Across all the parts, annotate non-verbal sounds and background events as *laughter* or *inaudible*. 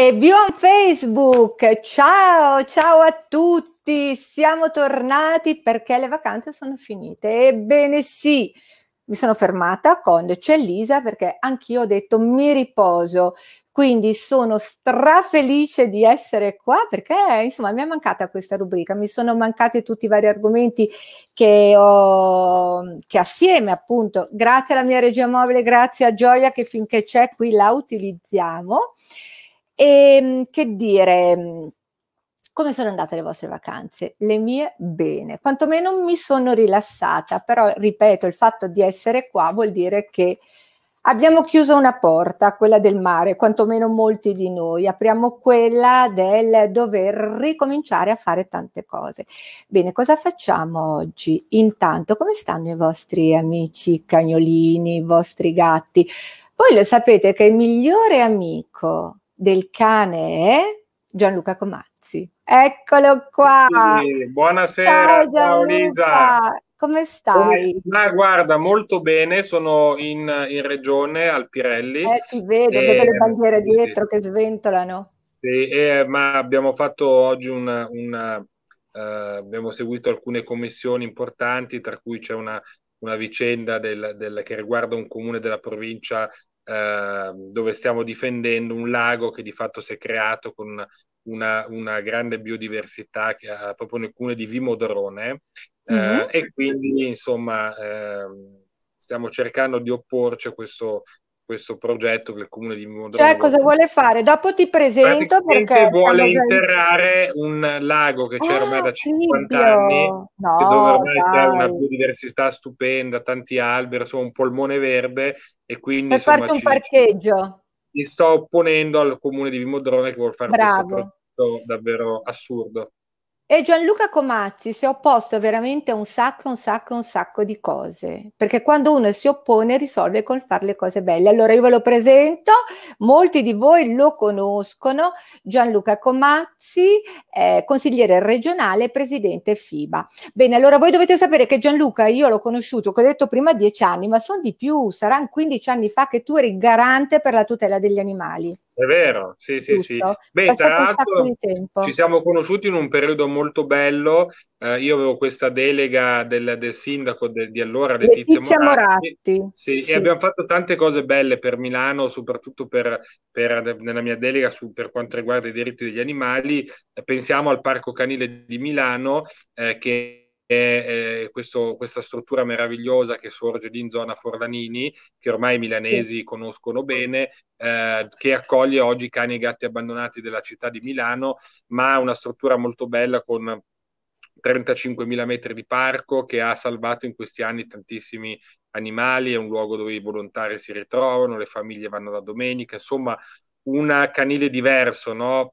E on Facebook, ciao, ciao a tutti, siamo tornati perché le vacanze sono finite. Ebbene sì, mi sono fermata con c'è perché anch'io ho detto mi riposo. Quindi sono strafelice di essere qua perché insomma mi è mancata questa rubrica, mi sono mancati tutti i vari argomenti che ho che assieme appunto, grazie alla mia regia mobile, grazie a Gioia che finché c'è qui la utilizziamo. E ehm, che dire, mm, come sono andate le vostre vacanze? Le mie bene, quantomeno mi sono rilassata, però ripeto, il fatto di essere qua vuol dire che abbiamo chiuso una porta, quella del mare, quantomeno molti di noi, apriamo quella del dover ricominciare a fare tante cose. Bene, cosa facciamo oggi? Intanto, come stanno i vostri amici cagnolini, i vostri gatti? Voi lo sapete che il migliore amico del cane Gianluca Comazzi. Eccolo qua. Sì, buonasera Ciao, Paolisa. Come stai? Ma guarda, molto bene, sono in, in regione al Pirelli. Eh, ti vedo, e... vedo le eh, bandiere dietro sì. che sventolano. Sì, e, ma abbiamo fatto oggi un, un uh, abbiamo seguito alcune commissioni importanti, tra cui c'è una, una vicenda del, del, che riguarda un comune della provincia eh, dove stiamo difendendo un lago che di fatto si è creato con una, una grande biodiversità che ha proprio nel comune di Vimodrone mm-hmm. e quindi insomma ehm, stiamo cercando di opporci a questo questo progetto che il comune di Modena cioè cosa vuole fare? dopo ti presento perché vuole interrare un lago che c'è ah, ormai da 50 ah, Livio. anni no, che dove ormai c'è una biodiversità stupenda tanti alberi, insomma un polmone verde e quindi per farti un ci, parcheggio mi sto opponendo al comune di Mimodrone che vuole fare Bravo. questo progetto davvero assurdo e Gianluca Comazzi si è opposto veramente a un sacco, un sacco, un sacco di cose, perché quando uno si oppone risolve col fare le cose belle. Allora io ve lo presento, molti di voi lo conoscono, Gianluca Comazzi, eh, consigliere regionale, presidente FIBA. Bene, allora voi dovete sapere che Gianluca, io l'ho conosciuto, come ho detto prima, dieci anni, ma sono di più, saranno 15 anni fa che tu eri garante per la tutela degli animali. È vero, sì, sì, Giusto? sì. Beh, Passato tra l'altro ci siamo conosciuti in un periodo molto molto bello. Eh, io avevo questa delega del, del sindaco de, di allora, Letizia, Letizia Moratti. Moratti. Sì, sì. E abbiamo fatto tante cose belle per Milano, soprattutto per, per, nella mia delega su, per quanto riguarda i diritti degli animali. Pensiamo al Parco Canile di Milano, eh, che eh, questo, questa struttura meravigliosa che sorge lì in zona Forlanini, che ormai i milanesi conoscono bene, eh, che accoglie oggi cani e gatti abbandonati della città di Milano, ma una struttura molto bella con 35.000 metri di parco che ha salvato in questi anni tantissimi animali, è un luogo dove i volontari si ritrovano, le famiglie vanno la domenica, insomma un canile diverso, no?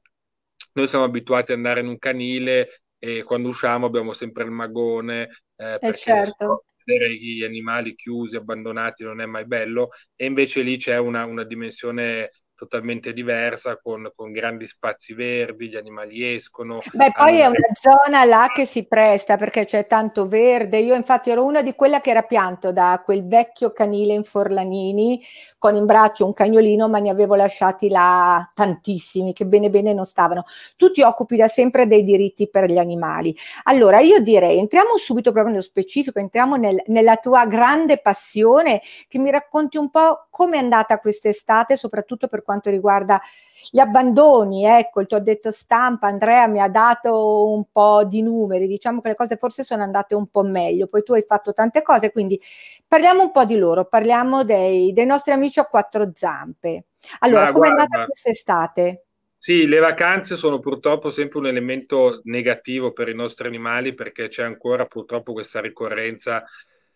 Noi siamo abituati ad andare in un canile e quando usciamo abbiamo sempre il magone eh, eh perché certo. vedere gli animali chiusi, abbandonati non è mai bello e invece lì c'è una, una dimensione totalmente diversa con, con, grandi spazi verdi, gli animali escono. Beh, poi hanno... è una zona là che si presta perché c'è tanto verde. Io infatti ero una di quelle che era pianto da quel vecchio canile in Forlanini con in braccio un cagnolino, ma ne avevo lasciati là tantissimi che bene bene non stavano. Tu ti occupi da sempre dei diritti per gli animali. Allora io direi entriamo subito proprio nello specifico, entriamo nel, nella tua grande passione che mi racconti un po' come è andata quest'estate, soprattutto per quanto riguarda gli abbandoni, ecco, il tuo detto stampa, Andrea mi ha dato un po' di numeri, diciamo che le cose forse sono andate un po' meglio, poi tu hai fatto tante cose, quindi parliamo un po' di loro, parliamo dei, dei nostri amici a quattro zampe. Allora, come è andata quest'estate? Sì, le vacanze sono purtroppo sempre un elemento negativo per i nostri animali perché c'è ancora purtroppo questa ricorrenza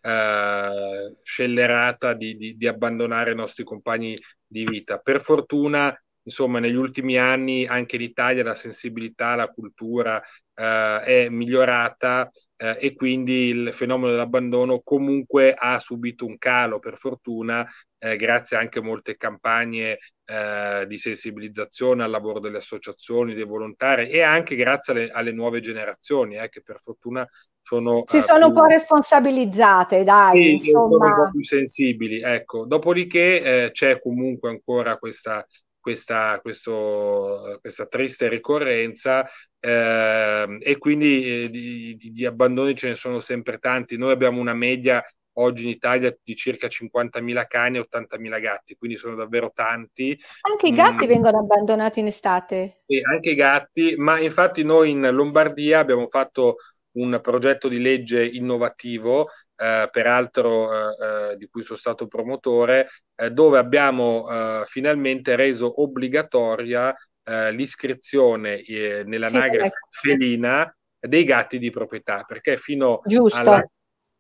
eh, scellerata di, di, di abbandonare i nostri compagni di vita. Per fortuna insomma, negli ultimi anni anche in Italia la sensibilità alla cultura eh, è migliorata eh, e quindi il fenomeno dell'abbandono comunque ha subito un calo, per fortuna, eh, grazie anche a molte campagne eh, di sensibilizzazione al lavoro delle associazioni, dei volontari e anche grazie alle, alle nuove generazioni eh, che per fortuna sono, si eh, sono più, un po' responsabilizzate, dai, sì, insomma. Sono un po' più sensibili, ecco. Dopodiché eh, c'è comunque ancora questa questa, questo, questa triste ricorrenza eh, e quindi eh, di, di, di abbandoni ce ne sono sempre tanti. Noi abbiamo una media oggi in Italia di circa 50.000 cani e 80.000 gatti, quindi sono davvero tanti. Anche i mm. gatti mm. vengono abbandonati in estate. Sì, anche i gatti, ma infatti noi in Lombardia abbiamo fatto un progetto di legge innovativo eh, peraltro eh, eh, di cui sono stato promotore, eh, dove abbiamo eh, finalmente reso obbligatoria l'iscrizione nell'anagrafe sì, ecco. felina dei gatti di proprietà, perché fino Giusto. alla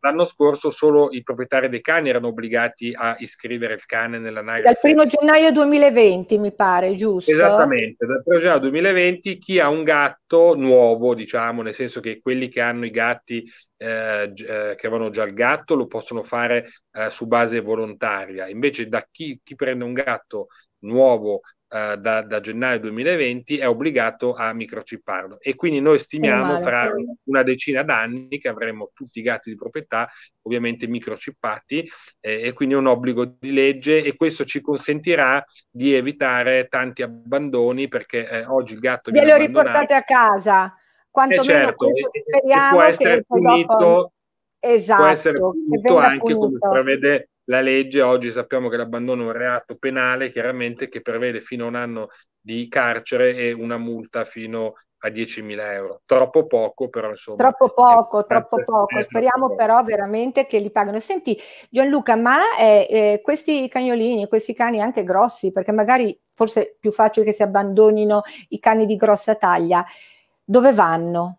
L'anno scorso solo i proprietari dei cani erano obbligati a iscrivere il cane nella NAIRE. Dal primo gennaio 2020, mi pare, giusto? Esattamente, dal primo gennaio 2020 chi ha un gatto nuovo, diciamo, nel senso che quelli che hanno i gatti eh, eh, che avevano già il gatto lo possono fare eh, su base volontaria. Invece da chi, chi prende un gatto nuovo eh, da, da, gennaio 2020 è obbligato a microcipparlo e quindi noi stimiamo fra una decina d'anni che avremo tutti i gatti di proprietà ovviamente microcippati eh, e quindi è un obbligo di legge e questo ci consentirà di evitare tanti abbandoni perché eh, oggi il gatto viene Ve lo riportate a casa quanto eh certo, speriamo e, può essere esatto, che punito dopo... esatto, può essere punito anche punito. come prevede la legge, oggi sappiamo che l'abbandono è un reato penale, chiaramente che prevede fino a un anno di carcere e una multa fino a 10.000 euro. Troppo poco, però insomma. Troppo poco, troppo poco. Speriamo troppo però poco. veramente che li paghino. Senti Gianluca, ma eh, eh, questi cagnolini, questi cani anche grossi, perché magari forse è più facile che si abbandonino i cani di grossa taglia, dove vanno?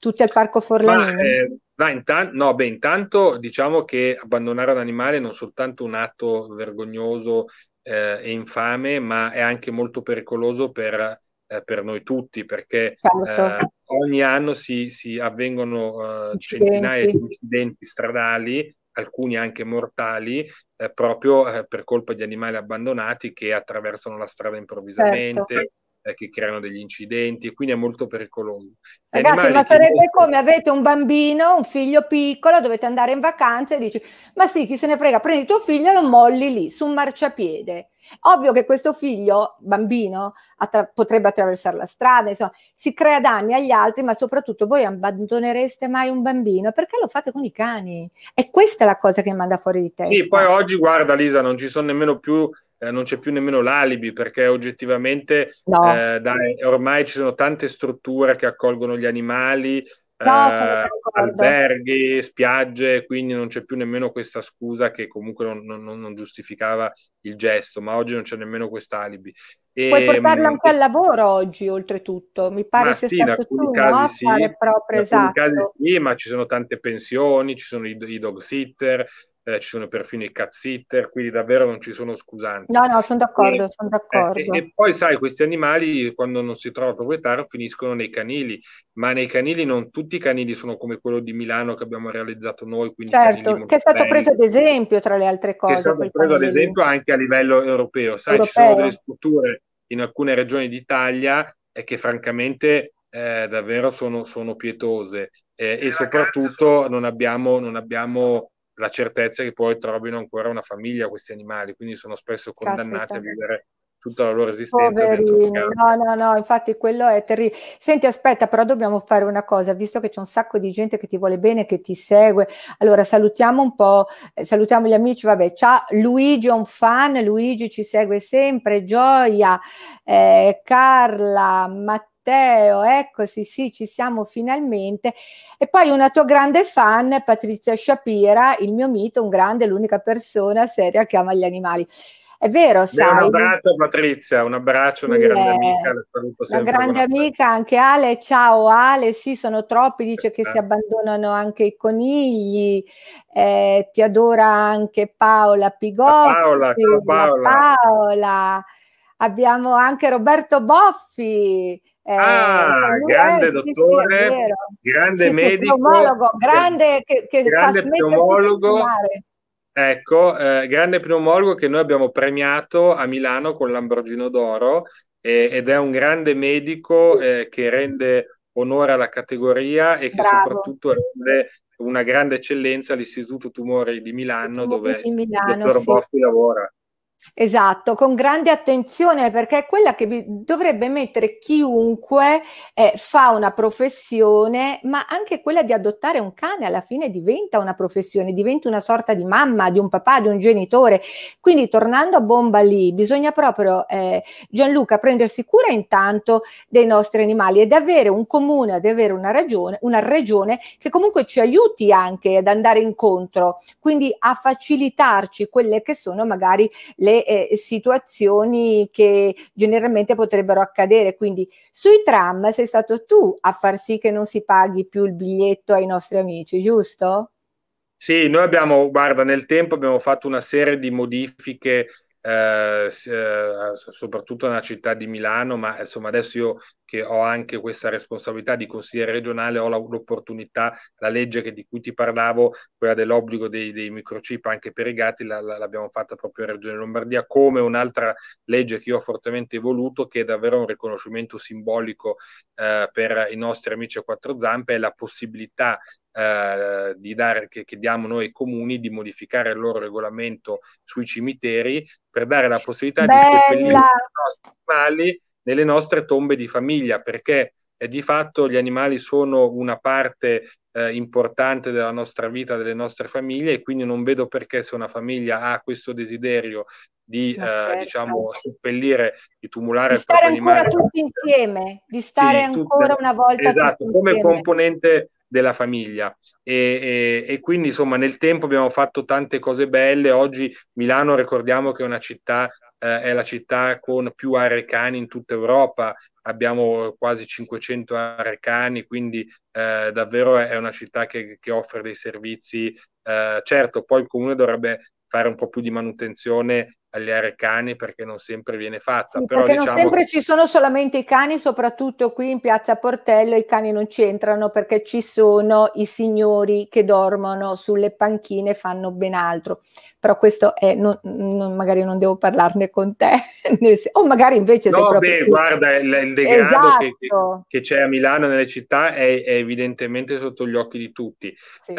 Tutti al parco Forlanini? Ma, eh, No, intan- no, beh, intanto diciamo che abbandonare un animale è non soltanto un atto vergognoso eh, e infame, ma è anche molto pericoloso per, eh, per noi tutti, perché certo. eh, ogni anno si, si avvengono eh, centinaia di incidenti stradali, alcuni anche mortali, eh, proprio eh, per colpa di animali abbandonati che attraversano la strada improvvisamente. Certo eh, che creano degli incidenti e quindi è molto pericoloso. Ragazzi, ma sarebbe come avete un bambino, un figlio piccolo, dovete andare in vacanza e dici, ma sì, chi se ne frega, prendi tuo figlio e lo molli lì, su un marciapiede. Ovvio che questo figlio, bambino, attra- potrebbe attraversare la strada, insomma, si crea danni agli altri, ma soprattutto voi abbandonereste mai un bambino? Perché lo fate con i cani? E questa è la cosa che manda fuori di testa. Sì, poi oggi, guarda Lisa, non ci sono nemmeno più eh, non c'è più nemmeno l'alibi perché oggettivamente no. eh, dai, ormai ci sono tante strutture che accolgono gli animali, no, eh, alberghi, spiagge, quindi non c'è più nemmeno questa scusa che comunque non, non, non giustificava il gesto, ma oggi non c'è nemmeno quest'alibi. E, Puoi ehm, portarlo anche al lavoro oggi, oltretutto, mi pare sia sì, stato tu, no? Sì, proprio, esatto. casi sì, ma ci sono tante pensioni, ci sono i, i dog sitter, eh, ci sono perfino i cat sitter, quindi davvero non ci sono scusanti. No, no, sono d'accordo, sono eh, d'accordo. Eh, e, e, poi sai, questi animali quando non si trova il proprietario finiscono nei canili, ma nei canili non tutti i canili sono come quello di Milano che abbiamo realizzato noi. certo, che è stato belli. preso ad esempio tra le altre cose. Che è stato preso ad esempio anche a livello europeo, sai, europeo. ci sono delle strutture in alcune regioni d'Italia eh, che francamente eh, davvero sono, sono pietose eh, e soprattutto non abbiamo, non abbiamo la certezza che poi trovino ancora una famiglia questi animali, quindi sono spesso condannati Caspita. a vivere tutta la loro esistenza. No, no, no, infatti quello è terribile. Senti, aspetta, però dobbiamo fare una cosa, visto che c'è un sacco di gente che ti vuole bene, che ti segue. Allora salutiamo un po', eh, salutiamo gli amici, vabbè, ciao Luigi è un fan, Luigi ci segue sempre, Gioia, eh, Carla, Mattia. Matteo, ecco sì ci siamo finalmente e poi una tua grande fan Patrizia Shapira, il mio mito, un grande, l'unica persona seria che ama gli animali. È vero, Beh, sai. Un abbraccio Patrizia, un abbraccio, una sì, grande eh. amica, la saluto sempre. Una grande amica anche Ale, ciao Ale, sì, sono troppi, dice Perfetto. che si abbandonano anche i conigli, eh, ti adora anche Paola Pigozzi, Paola, Paola. Paola. Abbiamo anche Roberto Boffi, Ah, eh, ah, grande dottore, sì, sì, grande sì, medico, pneumologo, grande eh, che, che grande pneumologo, ecco, eh, grande pneumologo che noi abbiamo premiato a Milano con l'Ambrogino d'Oro eh, ed è un grande medico eh, che rende onore alla categoria e che Bravo. soprattutto rende una grande eccellenza all'Istituto Tumori di Milano dove di Milano, il dottor Boffi lavora. Esatto, con grande attenzione perché è quella che dovrebbe mettere chiunque eh, fa una professione, ma anche quella di adottare un cane alla fine diventa una professione, diventa una sorta di mamma, di un papà, di un genitore. Quindi tornando a bomba lì, bisogna proprio eh, Gianluca prendersi cura intanto dei nostri animali ed avere un comune, ad avere una regione, una regione che comunque ci aiuti anche ad andare incontro, quindi a facilitarci quelle che sono magari le eh, situazioni che generalmente potrebbero accadere. Quindi sui tram sei stato tu a far sì che non si paghi più il biglietto ai nostri amici, giusto? Sì, noi abbiamo, guarda, nel tempo abbiamo fatto una serie di modifiche eh, eh soprattutto nella città di Milano, ma insomma adesso io che ho anche questa responsabilità di consigliere regionale, ho l'opportunità, la legge che, di cui ti parlavo, quella dell'obbligo dei, dei microchip anche per i gatti, la, la, l'abbiamo fatta proprio in Regione Lombardia, come un'altra legge che io ho fortemente voluto, che è davvero un riconoscimento simbolico eh, per i nostri amici a quattro zampe, è la possibilità eh, di dare, che, che diamo noi comuni di modificare il loro regolamento sui cimiteri per dare la possibilità Bella. di seppellire i nostri animali nelle nostre tombe di famiglia, perché eh, di fatto gli animali sono una parte eh, importante della nostra vita, delle nostre famiglie e quindi non vedo perché se una famiglia ha questo desiderio di eh, diciamo seppellire, di tumulare di stare ancora animale, tutti insieme, di stare sì, ancora tutte, una volta esatto, come insieme. componente della famiglia. E, e, e, quindi insomma nel tempo abbiamo fatto tante cose belle. Oggi Milano ricordiamo che è una città, eh, è la città con più aree cani in tutta Europa. Abbiamo quasi 500 aree cani, quindi eh, davvero è una città che, che offre dei servizi. Eh, certo, poi il comune dovrebbe fare un po' più di manutenzione alliare cani perché non sempre viene fatta. Sì, però, perché diciamo non sempre ci sono solamente i cani, soprattutto qui in piazza Portello i cani non c'entrano perché ci sono i signori che dormono sulle panchine e fanno ben altro però questo è, non, non, magari non devo parlarne con te, *laughs* o magari invece no, proprio... Beh, guarda, il, il degrado esatto. che, c'è a Milano nelle città è, è, evidentemente sotto gli occhi di tutti. Sì. Eh,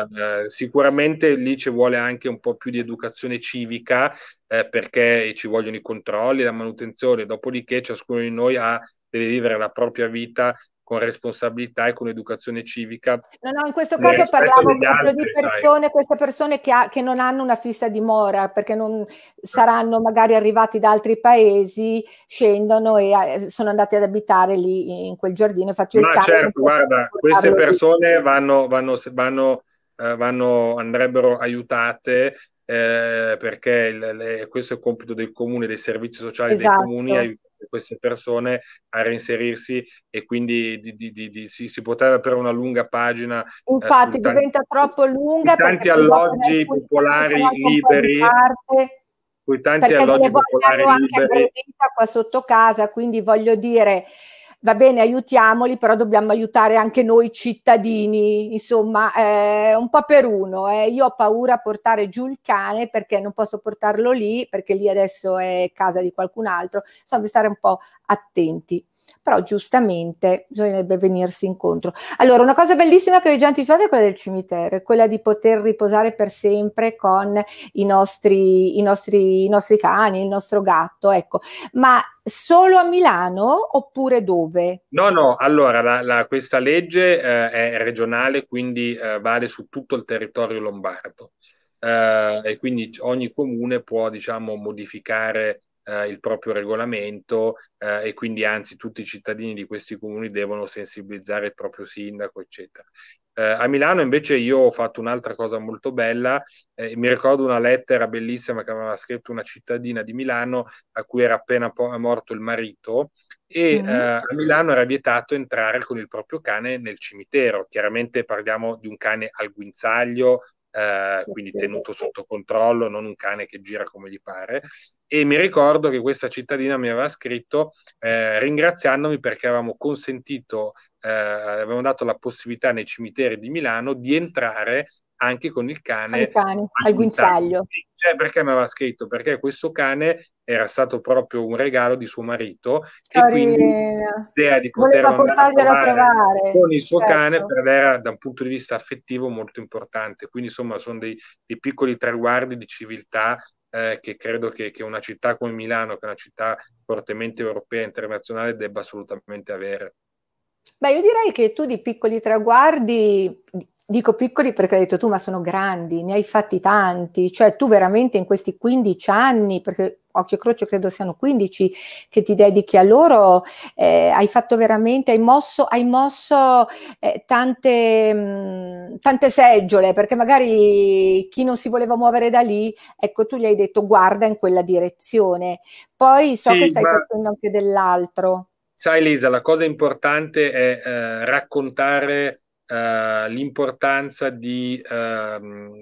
eh, sicuramente lì ci vuole anche un po' più di educazione civica, eh, perché ci vogliono i controlli, la manutenzione, dopodiché ciascuno di noi ha deve vivere la propria vita con responsabilità e con educazione civica. No, no, in questo caso parlavo proprio altri, di persone, sai. queste persone che, ha, che, non hanno una fissa dimora, perché non saranno magari arrivati da altri paesi, scendono e eh, sono andati ad abitare lì in quel giardino. Faccio Ma certo, guarda, queste persone vanno, vanno, vanno, eh, vanno, andrebbero aiutate eh, perché il, le, questo è il compito del comune, dei servizi sociali esatto. dei comuni, aiutare queste persone a reinserirsi e quindi di, di, di, si, si potrebbe aprire una lunga pagina. Eh, Infatti eh, tanti, diventa troppo lunga. Tanti alloggi popolari liberi con tanti perché alloggi popolari liberi. anche aggredita qua sotto casa, quindi voglio dire, va bene, aiutiamoli, però dobbiamo aiutare anche noi cittadini, insomma, eh, un po' per uno. Eh. Io ho paura a portare giù il cane perché non posso portarlo lì, perché lì adesso è casa di qualcun altro, insomma, stare un po' attenti però giustamente bisognerebbe venirsi incontro. Allora, una cosa bellissima che ho già anticipato è quella del cimitero, è quella di poter riposare per sempre con i nostri, i nostri, i nostri cani, il nostro gatto, ecco. Ma solo a Milano oppure dove? No, no, allora la, la, questa legge eh, è regionale, quindi eh, vale su tutto il territorio lombardo eh, e quindi ogni comune può diciamo, modificare eh, il proprio regolamento eh, e quindi anzi tutti i cittadini di questi comuni devono sensibilizzare il proprio sindaco, eccetera. Eh, a Milano invece io ho fatto un'altra cosa molto bella, eh, mi ricordo una lettera bellissima che aveva scritto una cittadina di Milano a cui era appena po- morto il marito e mm-hmm. eh, a Milano era vietato entrare con il proprio cane nel cimitero. Chiaramente parliamo di un cane al guinzaglio eh, quindi tenuto sotto controllo, non un cane che gira come gli pare. E mi ricordo che questa cittadina mi aveva scritto eh, ringraziandomi perché avevamo consentito, eh, avevamo dato la possibilità nei cimiteri di Milano di entrare anche con il cane al, cane, al guinzaglio. Cioè, perché mi aveva scritto? Perché questo cane era stato proprio un regalo di suo marito Carina. e quindi l'idea di poterlo portarlo a trovare con il suo certo. cane per lei da un punto di vista affettivo molto importante. Quindi insomma sono dei, dei piccoli traguardi di civiltà eh, che credo che, che, una città come Milano, che è una città fortemente europea e internazionale, debba assolutamente avere. Beh, io direi che tu di piccoli traguardi dico piccoli perché hai detto tu, ma sono grandi, ne hai fatti tanti, cioè tu veramente in questi 15 anni, perché occhio e croce credo siano 15, che ti dedichi a loro, eh, hai fatto veramente, hai mosso, hai mosso eh, tante, mh, mm, tante seggiole, perché magari chi non si voleva muovere da lì, ecco tu gli hai detto guarda in quella direzione, poi so sì, che stai ma... facendo anche dell'altro. Sai Lisa, la cosa importante è eh, raccontare eh, l'importanza di, eh,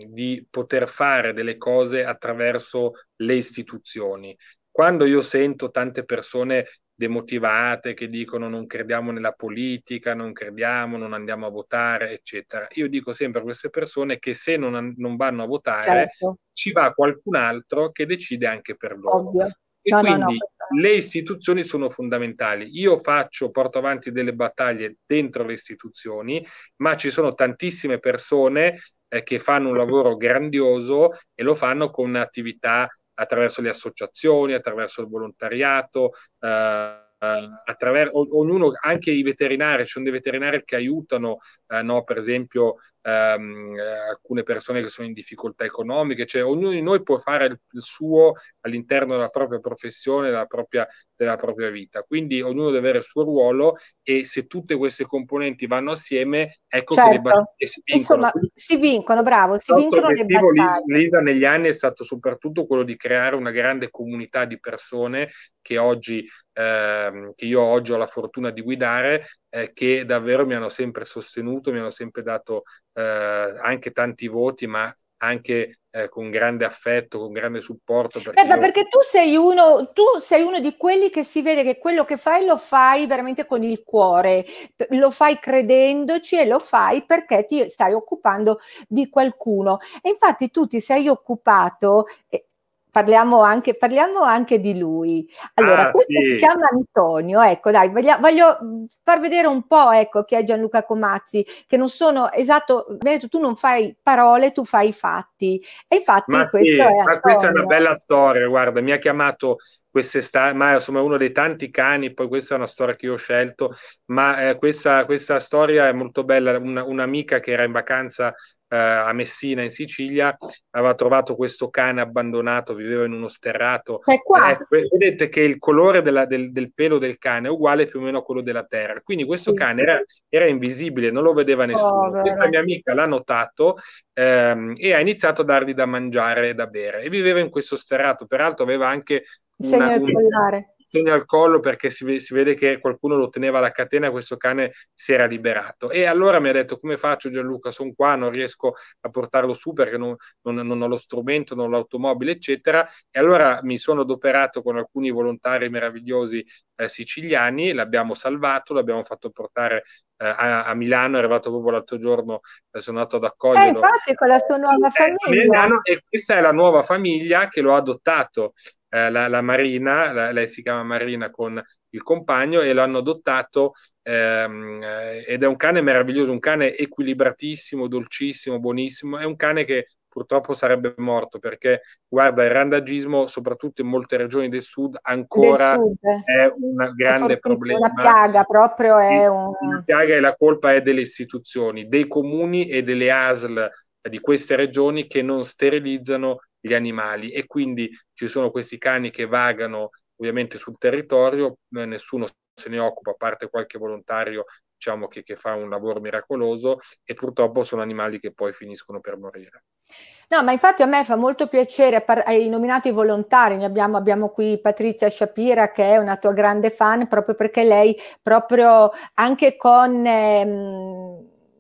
di poter fare delle cose attraverso le istituzioni. Quando io sento tante persone demotivate che dicono non crediamo nella politica, non crediamo, non andiamo a votare, eccetera. Io dico sempre a queste persone che se non, non vanno a votare certo. ci va qualcun altro che decide anche per loro. Ovvio. E no, quindi no, no le istituzioni sono fondamentali. Io faccio, porto avanti delle battaglie dentro le istituzioni, ma ci sono tantissime persone eh, che fanno un lavoro grandioso e lo fanno con attività attraverso le associazioni, attraverso il volontariato. Eh, eh, attraverso ognuno, anche i veterinari, ci sono dei veterinari che aiutano, eh, no, per esempio, ehm, eh, alcune persone che sono in difficoltà economiche, cioè ognuno di noi può fare il, il suo all'interno della propria professione, della propria, della propria, vita. Quindi ognuno deve avere il suo ruolo e se tutte queste componenti vanno assieme, ecco certo. che le certo. battaglie si vincono. Insomma, si vincono, bravo, si vincono le battaglie. L'ISA negli anni è stato soprattutto quello di creare una grande comunità di persone che oggi ehm, che io oggi ho la fortuna di guidare, eh, che davvero mi hanno sempre sostenuto, mi hanno sempre dato eh, anche tanti voti, ma anche eh, con grande affetto, con grande supporto. Perché, Beh, io... perché tu, sei uno, tu sei uno di quelli che si vede che quello che fai lo fai veramente con il cuore, lo fai credendoci e lo fai perché ti stai occupando di qualcuno. E infatti tu ti sei occupato, eh, Parliamo anche, parliamo anche, di lui. Allora, ah, questo sì. si chiama Antonio, ecco dai, voglio, voglio, far vedere un po', ecco, chi è Gianluca Comazzi, che non sono, esatto, detto, tu non fai parole, tu fai fatti. E infatti ma questo sì, è Ma questa è una bella storia, guarda, mi ha chiamato quest'estate, ma insomma è uno dei tanti cani, poi questa è una storia che io ho scelto, ma eh, questa, questa, storia è molto bella, una, un'amica che era in vacanza eh, a Messina in Sicilia aveva trovato questo cane abbandonato, viveva in uno sterrato. Eh, vedete che il colore della, del, del, pelo del cane è uguale più o meno a quello della terra, quindi questo sì. cane era, era, invisibile, non lo vedeva nessuno. Oh, questa mia amica l'ha notato ehm, e ha iniziato a dargli da mangiare e da bere e viveva in questo sterrato, peraltro aveva anche il segno del collare. Il segno al collo perché si, si, vede che qualcuno lo teneva alla catena e questo cane si era liberato. E allora mi ha detto come faccio Gianluca, sono qua, non riesco a portarlo su perché non, non, non ho lo strumento, non ho l'automobile, eccetera. E allora mi sono adoperato con alcuni volontari meravigliosi eh, siciliani, l'abbiamo salvato, l'abbiamo fatto portare eh, a, a, Milano, è arrivato proprio l'altro giorno, eh, sono andato ad accoglierlo. Eh, infatti con la sua nuova sì, eh, famiglia. Milano, e questa è la nuova famiglia che lo ha adottato eh, la, la, Marina, la, lei si chiama Marina con il compagno e l'hanno adottato ehm, eh, ed è un cane meraviglioso, un cane equilibratissimo, dolcissimo, buonissimo, è un cane che purtroppo sarebbe morto perché guarda il randagismo soprattutto in molte regioni del sud ancora del sud. è un grande problema una piaga proprio è un... una piaga e la colpa è delle istituzioni dei comuni e delle ASL di queste regioni che non sterilizzano gli animali e quindi ci sono questi cani che vagano ovviamente sul territorio, eh, nessuno se ne occupa, a parte qualche volontario diciamo, che, che fa un lavoro miracoloso e purtroppo sono animali che poi finiscono per morire. No, ma infatti a me fa molto piacere, hai nominato i volontari, ne abbiamo, abbiamo, qui Patrizia Shapira che è una tua grande fan proprio perché lei proprio anche con... Ehm,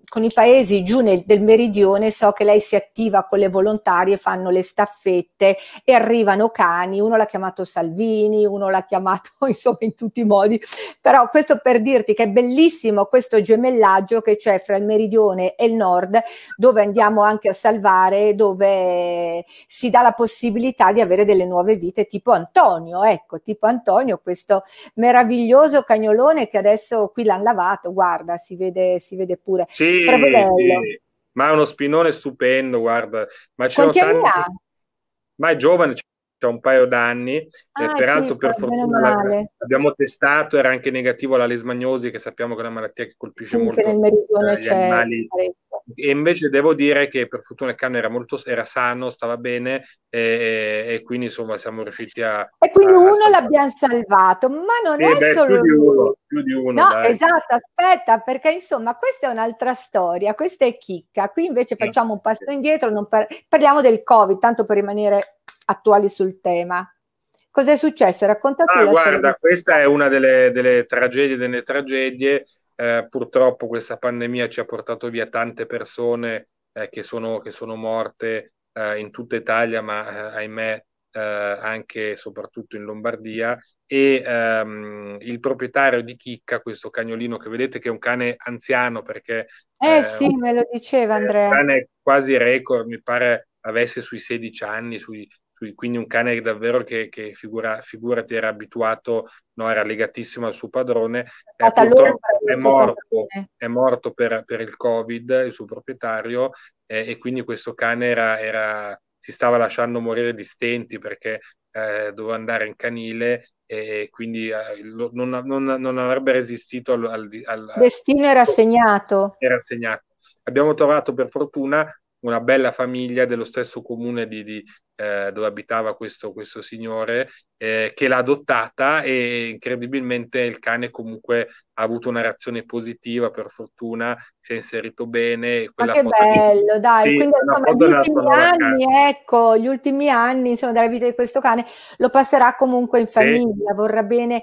con i paesi giù nel, del meridione so che lei si attiva con le volontarie, fanno le staffette e arrivano cani, uno l'ha chiamato Salvini, uno l'ha chiamato *laughs* insomma in tutti i modi, però questo per dirti che è bellissimo questo gemellaggio che c'è fra il meridione e il nord dove andiamo anche a salvare, dove si dà la possibilità di avere delle nuove vite tipo Antonio, ecco, tipo Antonio questo meraviglioso cagnolone che adesso qui l'hanno lavato, guarda, si vede, si vede pure. Sì, sì, bello. Sì. Ma è uno spinone stupendo, guarda. Ma Quanti anni tanti... ha? Ma è giovane, da un paio d'anni, ah, eh, peraltro sì, ecco, per fortuna abbiamo testato, era anche negativo alla lesmagnosi che sappiamo che è una malattia che colpisce sì, molto nel meridione gli animali. E invece devo dire che per fortuna il cane era molto era sano, stava bene e, e quindi insomma siamo riusciti a... E quindi a, a uno l'abbiamo salvato, ma non eh, è beh, solo... Più lui. Uno, più di uno. No, dai. esatto, aspetta, perché insomma questa è un'altra storia, questa è chicca. Qui invece facciamo un passo indietro, par- parliamo del Covid, tanto per rimanere attuali sul tema. Cosa è successo? Raccontaci. Ah, guarda, questa è una delle, delle tragedie delle tragedie. Eh, purtroppo questa pandemia ci ha portato via tante persone eh, che, sono, che, sono, morte eh, in tutta Italia, ma eh, ahimè eh, anche e soprattutto in Lombardia. E ehm, il proprietario di Chicca, questo cagnolino che vedete che è un cane anziano perché... Eh, eh sì, un, me lo diceva Andrea. Un cane quasi record, mi pare avesse sui 16 anni, sui quindi un cane davvero che, che figura, figurati era abituato, no, era legatissimo al suo padrone, è, eh, è morto, è morto per, per, il Covid, il suo proprietario, eh, e quindi questo cane era, era, si stava lasciando morire di stenti perché eh, doveva andare in canile e quindi eh, lo, non, non, non, avrebbe resistito al, al, al destino era segnato. Era segnato. Abbiamo trovato per fortuna una bella famiglia dello stesso comune di, di, eh, dove abitava questo, questo signore eh, che l'ha adottata e incredibilmente il cane comunque ha avuto una reazione positiva per fortuna si è inserito bene ma che bello di... dai sì, quindi insomma gli ultimi anni ecco gli ultimi anni insomma della vita di questo cane lo passerà comunque in famiglia sì. vorrà bene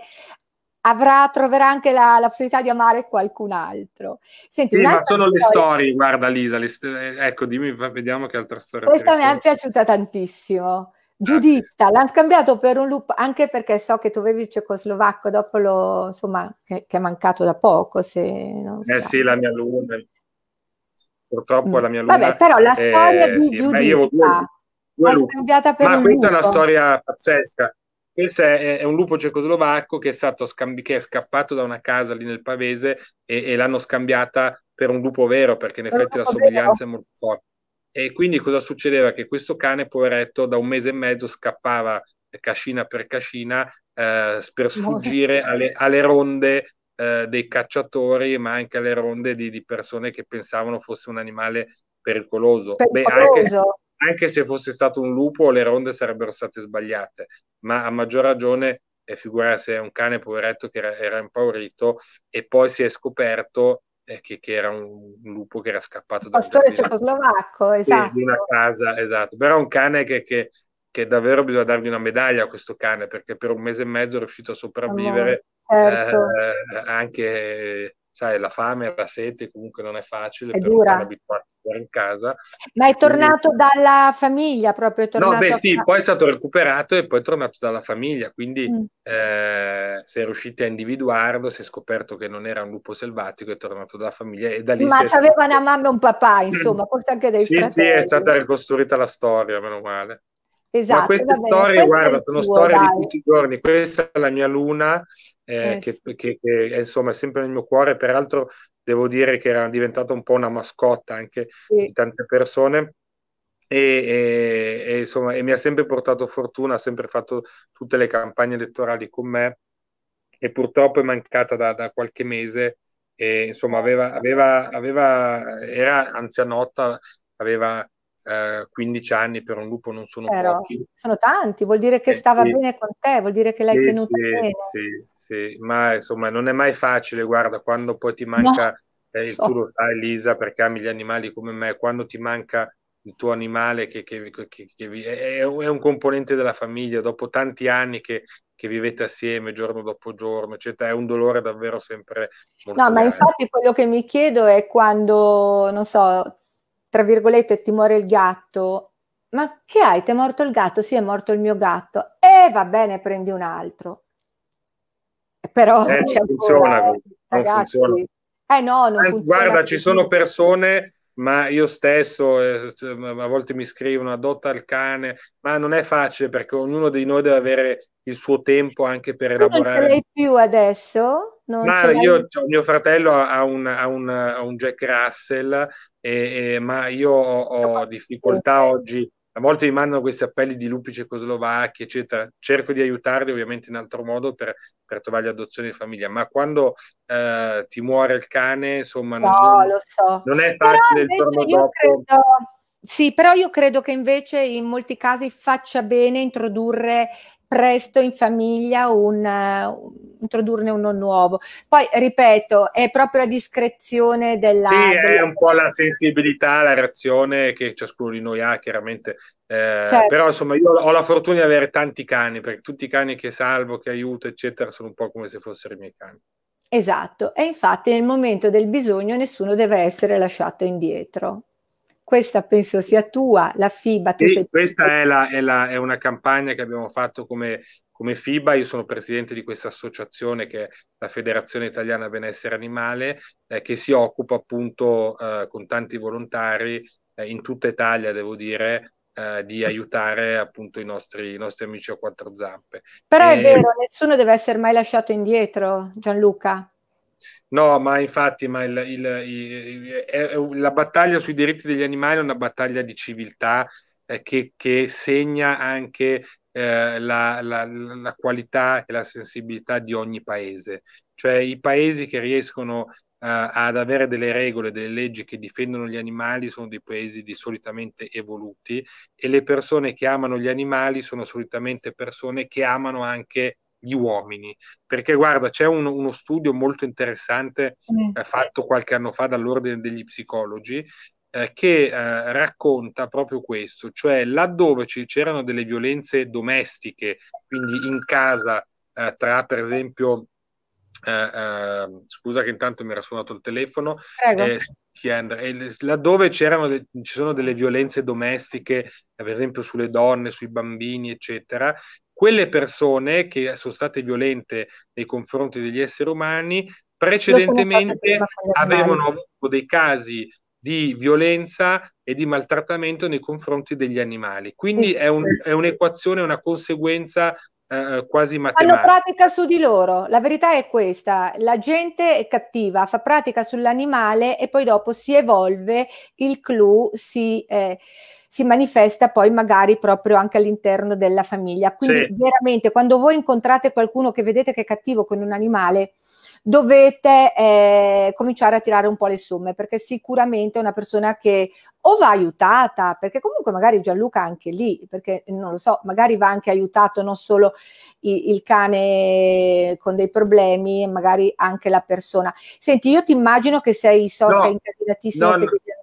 avrà, troverà anche la, la, possibilità di amare qualcun altro. Senti, sì, ma sono storia... le storie, guarda Lisa, st- eh, ecco, dimmi, vediamo che altra storia. Questa mi è piaciuta tantissimo. Giuditta, l'hanno scambiato per un loop anche perché so che tu avevi il cecoslovacco, dopo lo, insomma, che, che è mancato da poco. Se non eh sì, la mia luna. Purtroppo mm. la mia mm. luna. Vabbè, però la eh, storia eh, di sì, Giuditta l'ha scambiata per Ma un questa è una storia pazzesca. Questo è, è, un lupo cecoslovacco che è, stato scambi- che è scappato da una casa lì nel Pavese e, e l'hanno scambiata per un lupo vero perché in effetti la somiglianza vero. è molto forte. E quindi cosa succedeva? Che questo cane, poveretto, da un mese e mezzo scappava cascina per cascina eh, per sfuggire alle, alle ronde eh, dei cacciatori, ma anche alle ronde di, di, persone che pensavano fosse un animale pericoloso. pericoloso. Beh, anche, anche se fosse stato un lupo, le ronde sarebbero state sbagliate ma a maggior ragione eh, figura è un cane poveretto che era, era impaurito e poi si è scoperto eh, che, che, era un lupo che era scappato da pastore cecoslovacco esatto. una casa esatto però è un cane che, che, che, davvero bisogna dargli una medaglia a questo cane perché per un mese e mezzo è riuscito a sopravvivere oh, certo. eh, anche sai, la fame, la sete, comunque non è facile, è dura. abituati a in casa. Ma è tornato quindi... dalla famiglia proprio? no, beh sì, poi è stato recuperato e poi è tornato dalla famiglia, quindi mm. eh, si è riusciti a individuarlo, si è scoperto che non era un lupo selvatico, è tornato dalla famiglia e da lì... Ma c'aveva stato... una mamma e un papà, insomma, forse anche dei sì, fratelli. Sì, sì, è stata ricostruita la storia, meno male. Esatto, Ma queste vabbè, storie, guarda, sono tuo, storie dai. di tutti i giorni. Questa è la mia luna, eh, eh, che, sì. che, che è, insomma è sempre nel mio cuore. Peraltro devo dire che era diventata un po' una mascotta anche sì. di tante persone. E, e, e, insomma, e mi ha sempre portato fortuna, ha sempre fatto tutte le campagne elettorali con me e purtroppo è mancata da, da qualche mese. E, insomma, aveva, aveva, aveva, era anzianotta, aveva 15 eh, anni per un lupo non sono Però, pochi. Sono tanti, vuol dire che eh, stava sì. bene con te, vuol dire che l'hai sì, tenuto sì, bene. Sì, sì, ma insomma non è mai facile, guarda, quando poi ti manca, no, eh, so. tu lo sai Elisa perché ami gli animali come me, quando ti manca il tuo animale che, che, che, che è, è, un componente della famiglia, dopo tanti anni che, vivete assieme giorno dopo giorno, eccetera, è un dolore davvero sempre... no, grande. ma infatti quello che mi chiedo è quando, non so, tra virgolette, ti muore il gatto, ma che hai? Ti è morto il gatto? Sì, è morto il mio gatto. E eh, va bene, prendi un altro. Però eh, non, funziona, ancora, non funziona. Eh no, non eh, funziona. Guarda, ci sono persone, ma io stesso eh, a volte mi scrivono adotta il cane, ma non è facile perché ognuno di noi deve avere il suo tempo anche per tu elaborare. Non ce l'hai più adesso? Non ma io, cioè, mio fratello ha un, ha, un, ha un Jack Russell e, e, ma io ho, ho, difficoltà oggi. A volte mi mandano questi appelli di lupi cecoslovacchi, eccetera. Cerco di aiutarli ovviamente in altro modo per, per trovare l'adozione di famiglia, ma quando eh, ti muore il cane, insomma, no, non, so. non, è facile il giorno dopo. Credo... Sì, però io credo che invece in molti casi faccia bene introdurre presto in famiglia un, un, eh, introdurne uno nuovo. Poi, ripeto, è proprio la discrezione della... Sì, della... è un po' la sensibilità, la reazione che ciascuno di noi ha, chiaramente. Eh, certo. Però, insomma, io ho la fortuna di avere tanti cani, perché tutti i cani che salvo, che aiuto, eccetera, sono un po' come se fossero i miei cani. Esatto, e infatti nel momento del bisogno nessuno deve essere lasciato indietro questa penso sia tua, la FIBA. Tu sì, questa è, la, è, la, è, una campagna che abbiamo fatto come, come, FIBA, io sono presidente di questa associazione che è la Federazione Italiana Benessere Animale, eh, che si occupa appunto eh, con tanti volontari eh, in tutta Italia, devo dire, eh, di aiutare appunto i nostri, i nostri, amici a quattro zampe. Però è vero, nessuno deve essere mai lasciato indietro, Gianluca. No, ma infatti ma il, il, il, la battaglia sui diritti degli animali è una battaglia di civiltà eh, che, che, segna anche eh, la, la, la, qualità e la sensibilità di ogni paese. Cioè i paesi che riescono eh, ad avere delle regole, delle leggi che difendono gli animali sono dei paesi di solitamente evoluti e le persone che amano gli animali sono solitamente persone che amano anche gli uomini, perché guarda, c'è un, uno studio molto interessante mm. eh, fatto qualche anno fa dall'Ordine degli Psicologi eh, che eh, racconta proprio questo, cioè laddove ci, c'erano delle violenze domestiche, quindi in casa, eh, tra per esempio, eh, eh, scusa che intanto mi era suonato il telefono, laddove de- ci sono delle violenze domestiche, per esempio sulle donne, sui bambini, eccetera, quelle persone che sono state violente nei confronti degli esseri umani precedentemente avevano avuto dei casi di violenza e di maltrattamento nei confronti degli animali. Quindi è, un, è un'equazione, una conseguenza eh, quasi matematica. Fanno pratica su di loro, la verità è questa, la gente è cattiva, fa pratica sull'animale e poi dopo si evolve, il clou si... Eh, si manifesta poi magari proprio anche all'interno della famiglia. Quindi sì. veramente quando voi incontrate qualcuno che vedete che è cattivo con un animale, dovete eh, cominciare a tirare un po' le somme perché sicuramente è una persona che o va aiutata, perché comunque magari Gianluca anche lì, perché non lo so, magari va anche aiutato non solo il, il cane con dei problemi, magari anche la persona. Senti, io ti immagino che sei, so, no, sei incasinatissimo.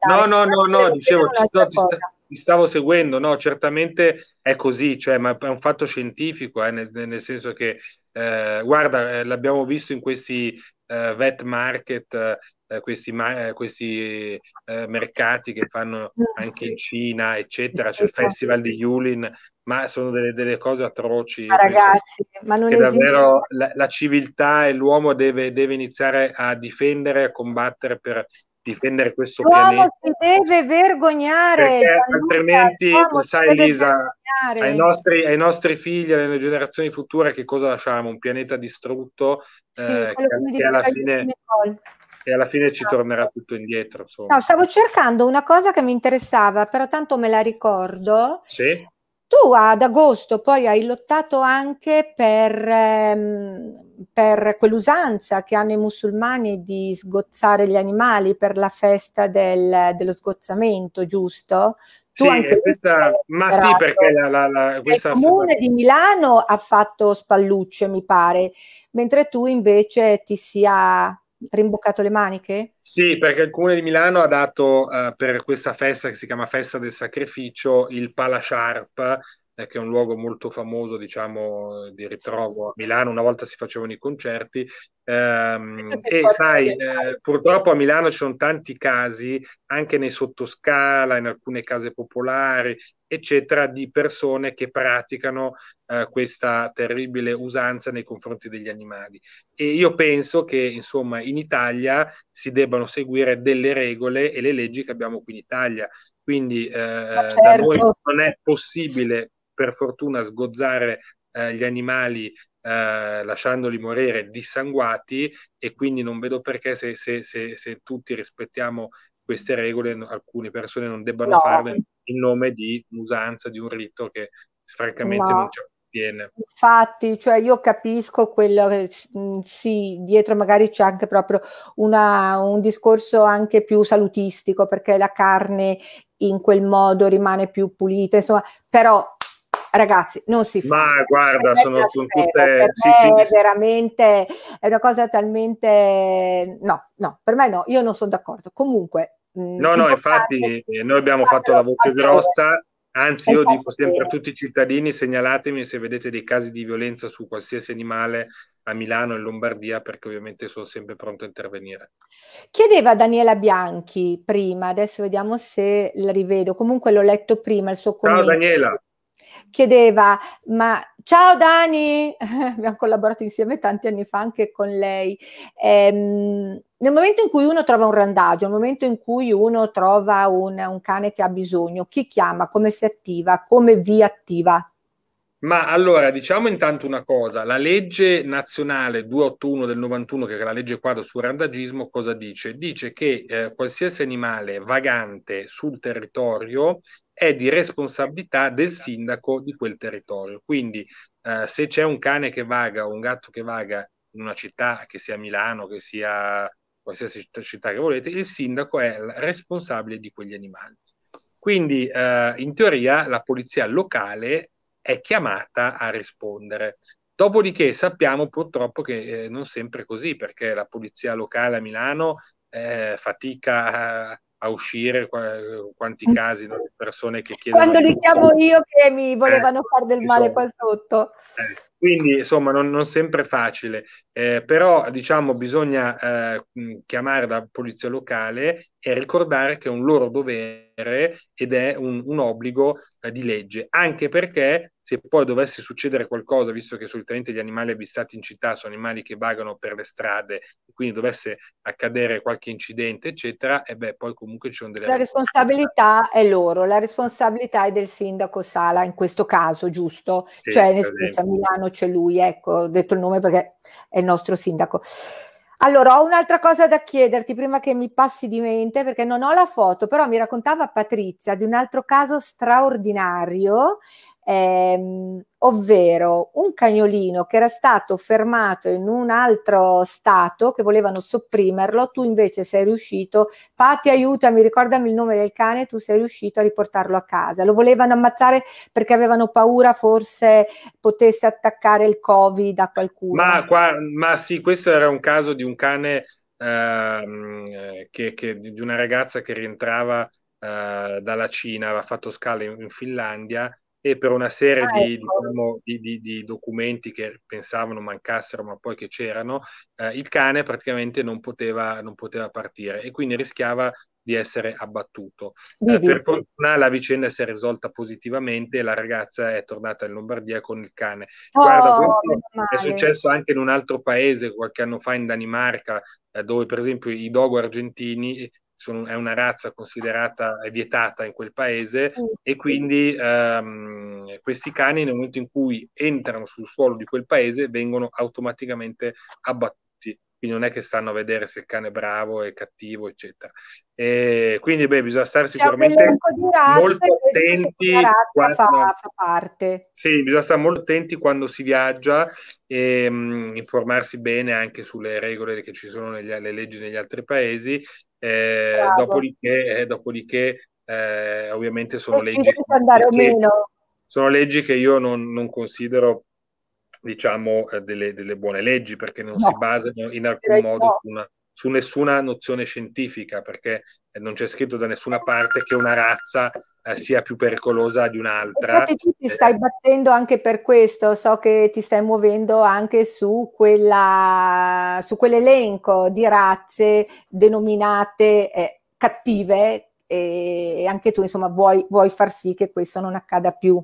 No, no, no, no, dicevo, ci sto, ti sta, ti stavo seguendo, no, certamente è così, cioè, ma è un fatto scientifico, eh, nel, nel, senso che, eh, guarda, eh, l'abbiamo visto in questi eh, vet market, eh, questi, ma- eh, questi mercati che fanno mm, anche in Cina, eccetera, c'è il festival di Yulin, ma sono delle, delle cose atroci. Ma ragazzi, ma non è davvero la, la, civiltà e l'uomo deve, deve iniziare a difendere, a combattere per difendere questo L'uomo pianeta. si deve vergognare. Perché altrimenti, sai Elisa, ai nostri, ai nostri, figli, alle generazioni future, che cosa lasciamo? Un pianeta distrutto sì, eh, che, che alla fine e alla fine ci tornerà tutto indietro. No, stavo cercando una cosa che mi interessava, però tanto me la ricordo. Sì. Tu ad agosto poi hai lottato anche per, ehm, per quell'usanza che hanno i musulmani di sgozzare gli animali per la festa del, dello sgozzamento, giusto? Tu sì, questa, ma sì, perché la, la, la questa... il comune di Milano ha fatto spallucce, mi pare, mentre tu invece ti sia rimboccato le maniche? Sì, perché il Comune di Milano ha dato uh, per questa festa che si chiama Festa del Sacrificio il Pala Sharp, eh, che è un luogo molto famoso, diciamo, eh, di ritrovo a Milano. Una volta si facevano i concerti. Ehm, e sai, eh, purtroppo a Milano ci sono tanti casi, anche nei sottoscala, in alcune case popolari, eccetera, di persone che praticano eh, questa terribile usanza nei confronti degli animali. E io penso che, insomma, in Italia si debbano seguire delle regole e le leggi che abbiamo qui in Italia. Quindi eh, certo. da noi non è possibile, per fortuna, sgozzare eh, gli animali eh, lasciandoli morire dissanguati e quindi non vedo perché se, se, se, se tutti rispettiamo queste regole alcune persone non debbano no. farle in nome di usanza di un rito che francamente no. non c'è. Tiene. Infatti, cioè io capisco quello che mm, sì, dietro magari c'è anche proprio una, un discorso anche più salutistico perché la carne in quel modo rimane più pulita, insomma, però ragazzi, non si fa. Ma guarda, sono, tutte sì, sì, è veramente è una cosa talmente no, no, per me no, io non sono d'accordo. Comunque Mm, no, no, infatti eh, noi abbiamo fatto la voce grossa, anzi io dico esatto. sempre a tutti i cittadini segnalatemi se vedete dei casi di violenza su qualsiasi animale a Milano e Lombardia perché ovviamente sono sempre pronto a intervenire. Chiedeva Daniela Bianchi prima, adesso vediamo se la rivedo, comunque l'ho letto prima il suo commento. Ciao Daniela chiedeva, ma ciao Dani, *laughs* abbiamo collaborato insieme tanti anni fa anche con lei, ehm, nel momento in cui uno trova un randagio, nel momento in cui uno trova un, un cane che ha bisogno, chi chiama, come si attiva, come vi attiva? Ma allora diciamo intanto una cosa, la legge nazionale 281 del 91, che è la legge quadro sul randagismo, cosa dice? Dice che eh, qualsiasi animale vagante sul territorio è di responsabilità del sindaco di quel territorio. Quindi eh, se c'è un cane che vaga o un gatto che vaga in una città, che sia Milano, che sia qualsiasi città che volete, il sindaco è responsabile di quegli animali. Quindi eh, in teoria la polizia locale è chiamata a rispondere. Dopodiché sappiamo purtroppo che eh, non sempre è così, perché la polizia locale a Milano eh, fatica a, a uscire, eh, quanti mm. casi no? persone che chiedono... Quando li chiamo io che mi eh, volevano eh, fare del male sono. qua sotto. Eh, quindi insomma non, non sempre facile, eh, però diciamo bisogna eh, chiamare la polizia locale e ricordare che è un loro dovere ed è un, un obbligo eh, di legge, anche perché se poi dovesse succedere qualcosa, visto che solitamente gli animali avvistati in città sono animali che vagano per le strade, quindi dovesse accadere qualche incidente, eccetera, e eh beh, poi comunque ci sono delle... La responsabilità è loro, la responsabilità è del sindaco Sala in questo caso, giusto? Sì, cioè, nel senso, a Milano c'è lui, ecco, ho detto il nome perché è il nostro sindaco. Allora, ho un'altra cosa da chiederti prima che mi passi di mente, perché non ho la foto, però mi raccontava Patrizia di un altro caso straordinario ehm, ovvero un cagnolino che era stato fermato in un altro stato che volevano sopprimerlo, tu invece sei riuscito, Patti aiutami, ricordami il nome del cane, tu sei riuscito a riportarlo a casa. Lo volevano ammazzare perché avevano paura forse potesse attaccare il Covid a qualcuno. Ma, qua, ma sì, questo era un caso di un cane eh, che, che, di una ragazza che rientrava eh, dalla Cina, aveva fatto scala in, in Finlandia e per una serie ah, di, ecco. diciamo, di, di, di, documenti che pensavano mancassero ma poi che c'erano, eh, il cane praticamente non poteva, non poteva, partire e quindi rischiava di essere abbattuto. Eh, per fortuna la vicenda si è risolta positivamente e la ragazza è tornata in Lombardia con il cane. Oh, Guarda, è successo anche in un altro paese qualche anno fa in Danimarca, eh, dove per esempio i dogo argentini sono, è una razza considerata vietata in quel paese mm, e quindi ehm, questi cani nel momento in cui entrano sul suolo di quel paese vengono automaticamente abbattuti. Quindi non è che stanno a vedere se il cane è bravo, è cattivo, eccetera. E quindi beh, bisogna stare cioè, sicuramente molto attenti. Quando... Fa, fa parte. Sì, bisogna stare molto attenti quando si viaggia e mh, mm, informarsi bene anche sulle regole che ci sono nelle leggi negli altri paesi eh, eh, dopodiché, dopodiché eh, ovviamente sono e leggi, che, sono leggi che io non, non considero diciamo eh, delle, delle, buone leggi perché non no, si basano in alcun modo no. su, una, su, nessuna nozione scientifica perché non c'è scritto da nessuna parte che una razza eh, sia più pericolosa di un'altra. Infatti tu ti stai battendo anche per questo, so che ti stai muovendo anche su, quella, su quell'elenco di razze denominate eh, cattive e anche tu insomma vuoi, vuoi, far sì che questo non accada più.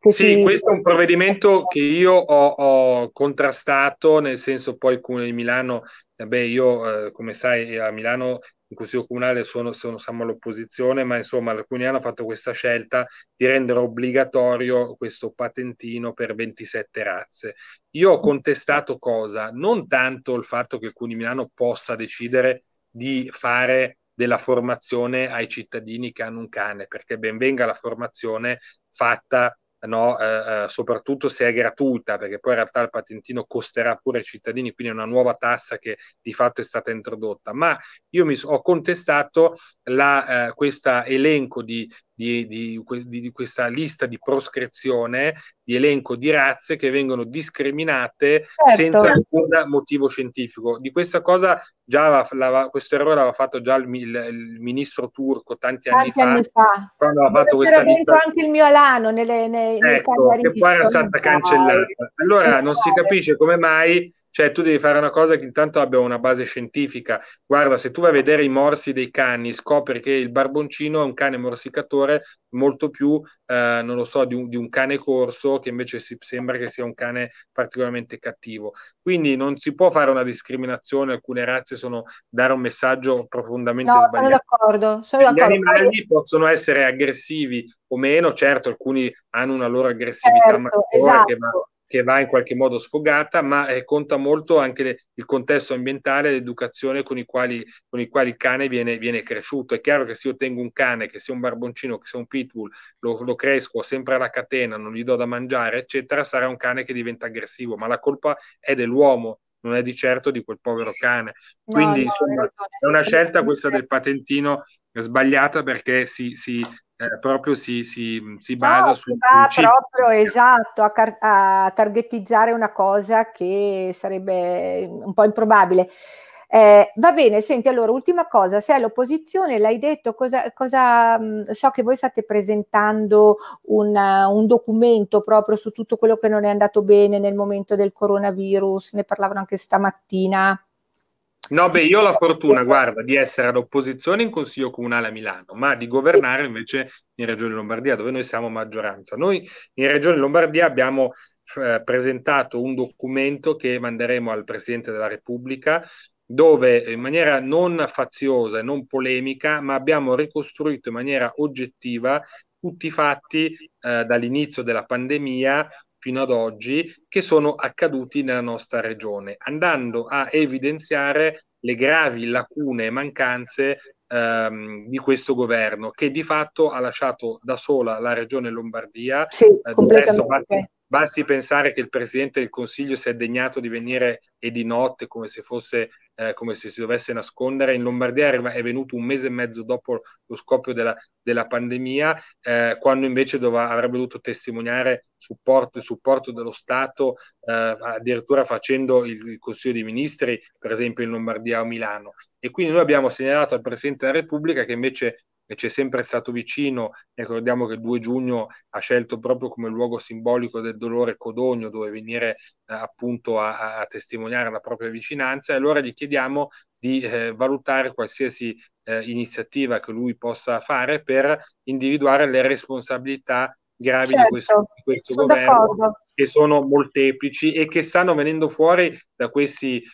Che sì, si... questo è un provvedimento che io ho, ho contrastato, nel senso poi il Comune di Milano Vabbè, io eh, come sai a Milano in Consiglio Comunale sono, sono, siamo all'opposizione, ma insomma alcuni hanno fatto questa scelta di rendere obbligatorio questo patentino per 27 razze. Io ho contestato cosa? Non tanto il fatto che Cuni Milano possa decidere di fare della formazione ai cittadini che hanno un cane, perché ben venga la formazione fatta no? Eh, eh, soprattutto se è gratuita, perché poi in realtà il patentino costerà pure ai cittadini, quindi è una nuova tassa che di fatto è stata introdotta. Ma io mi, ho contestato la, eh, questo elenco di di, di, di, questa lista di proscrizione, di elenco di razze che vengono discriminate certo. senza alcun motivo scientifico. Di questa cosa già la, questo errore l'aveva fatto già il, il, il ministro turco tanti, tanti anni, anni, fa, quando aveva fatto questa dentro lista. anche il mio Lano nelle, nei, ecco, nei che poi era stata cancellata. Allora non si esatto. capisce come mai cioè tu devi fare una cosa che intanto abbia una base scientifica. Guarda, se tu vai a vedere i morsi dei cani, scopri che il barboncino è un cane morsicatore molto più, eh, non lo so, di un, di un, cane corso che invece si, sembra che sia un cane particolarmente cattivo. Quindi non si può fare una discriminazione, alcune razze sono dare un messaggio profondamente no, sbagliato. Sono d'accordo, sono d'accordo. Gli animali possono essere aggressivi o meno, certo alcuni hanno una loro aggressività certo, maggiore esatto. che va che va in qualche modo sfogata, ma eh, conta molto anche le, il contesto ambientale, l'educazione con i quali, con i quali il cane viene, viene, cresciuto. È chiaro che se io tengo un cane, che sia un barboncino, che sia un pitbull, lo, lo cresco sempre alla catena, non gli do da mangiare, eccetera, sarà un cane che diventa aggressivo, ma la colpa è dell'uomo non è di certo di quel povero cane. Quindi no, no, insomma, è una scelta questa del patentino sbagliata perché si, si eh, proprio si, si, si basa no, su... Va proprio esatto, a, car- a targetizzare una cosa che sarebbe un po' improbabile. Eh, va bene, senti, allora, ultima cosa, se all'opposizione l'hai detto, cosa, cosa mm, so che voi state presentando una, eh, un documento proprio su tutto quello che non è andato bene nel momento del coronavirus, ne parlavano anche stamattina. No, beh, io ho la fortuna, guarda, di essere all'opposizione in Consiglio Comunale a Milano, ma di governare invece in Regione Lombardia, dove noi siamo maggioranza. Noi in Regione Lombardia abbiamo eh, presentato un documento che manderemo al Presidente della Repubblica dove in maniera non faziosa e non polemica, ma abbiamo ricostruito in maniera oggettiva tutti i fatti eh, dall'inizio della pandemia fino ad oggi che sono accaduti nella nostra regione, andando a evidenziare le gravi lacune e mancanze ehm, di questo governo che di fatto ha lasciato da sola la regione Lombardia. Sì, eh, completamente. Basti, basti, pensare che il Presidente del Consiglio si è degnato di venire e di notte come se fosse eh, come se si dovesse nascondere. In Lombardia è venuto un mese e mezzo dopo lo scoppio della, della pandemia, eh, quando invece doveva, avrebbe dovuto testimoniare supporto, supporto dello Stato, eh, addirittura facendo il, il, Consiglio dei Ministri, per esempio in Lombardia o Milano. E quindi noi abbiamo segnalato al Presidente della Repubblica che invece e ci è sempre stato vicino. Ricordiamo che il 2 giugno ha scelto proprio come luogo simbolico del dolore Codogno, dove venire eh, appunto a, a, testimoniare la propria vicinanza. E allora gli chiediamo di eh, valutare qualsiasi eh, iniziativa che lui possa fare per individuare le responsabilità gravi certo, di questo, di questo governo d'accordo. che sono molteplici e che stanno venendo fuori da questi eh,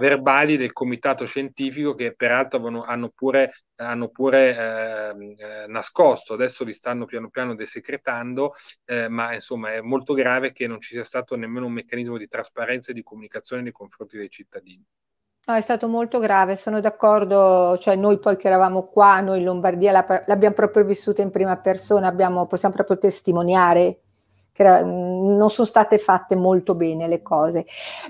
verbali del comitato scientifico che peraltro hanno pure, hanno pure ehm, eh, nascosto, adesso li stanno piano piano desecretando, eh, ma insomma è molto grave che non ci sia stato nemmeno un meccanismo di trasparenza e di comunicazione nei confronti dei cittadini. No, è stato molto grave, sono d'accordo, cioè noi poi che eravamo qua, noi in Lombardia l'abbiamo proprio vissuta in prima persona, abbiamo, possiamo proprio testimoniare che era, mm, non sono state fatte molto bene le cose,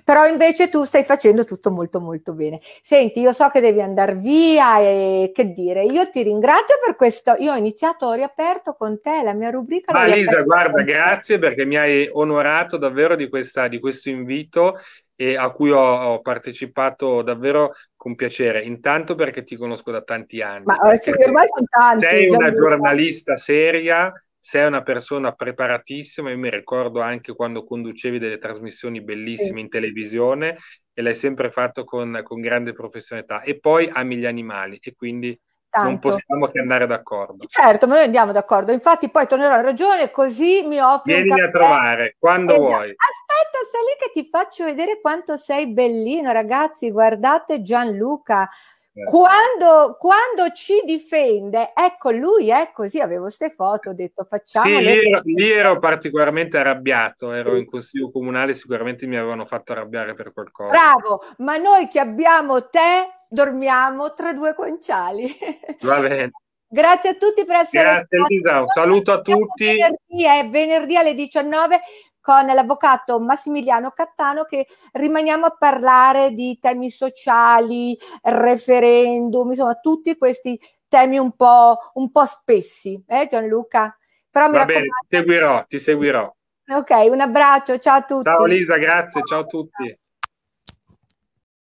però invece tu stai facendo tutto molto molto bene. Senti, io so che devi andare via e che dire, io ti ringrazio per questo, io ho iniziato, ho riaperto con te la mia rubrica. Ma Lisa, guarda, grazie perché mi hai onorato davvero di, questa, di questo invito e a cui ho, ho, partecipato davvero con piacere, intanto perché ti conosco da tanti anni. Ma eh, ormai sono tanti. Sei una giornalista seria, sei una persona preparatissima, io mi ricordo anche quando conducevi delle trasmissioni bellissime sì. in televisione e l'hai sempre fatto con, con grande professionalità e poi ami gli animali e quindi Tanto. Non possiamo che andare d'accordo. Certo, ma noi andiamo d'accordo. Infatti poi tornerò a ragione così mi offro. Vieni a trovare, quando esatto. vuoi. Aspetta, sta lì che ti faccio vedere quanto sei bellino, ragazzi. Guardate Gianluca. Certo. quando, quando, ci difende, ecco lui è così, avevo queste foto, ho detto facciamo. Sì, lì ero, lì ero, particolarmente arrabbiato, ero in consiglio comunale, sicuramente mi avevano fatto arrabbiare per qualcosa. Bravo, ma noi che abbiamo te dormiamo tra due conciali. *laughs* Va bene. Grazie a tutti per essere Grazie, stati. Grazie Elisa, un saluto a tutti. Venerdì, è venerdì alle 19, con l'avvocato Massimiliano Cattano che rimaniamo a parlare di temi sociali, referendum, insomma tutti questi temi un po', un po spessi, eh Gianluca? Però Va bene, ti seguirò, ti seguirò. Ok, un abbraccio, ciao a tutti. Ciao Lisa, grazie, ciao a tutti.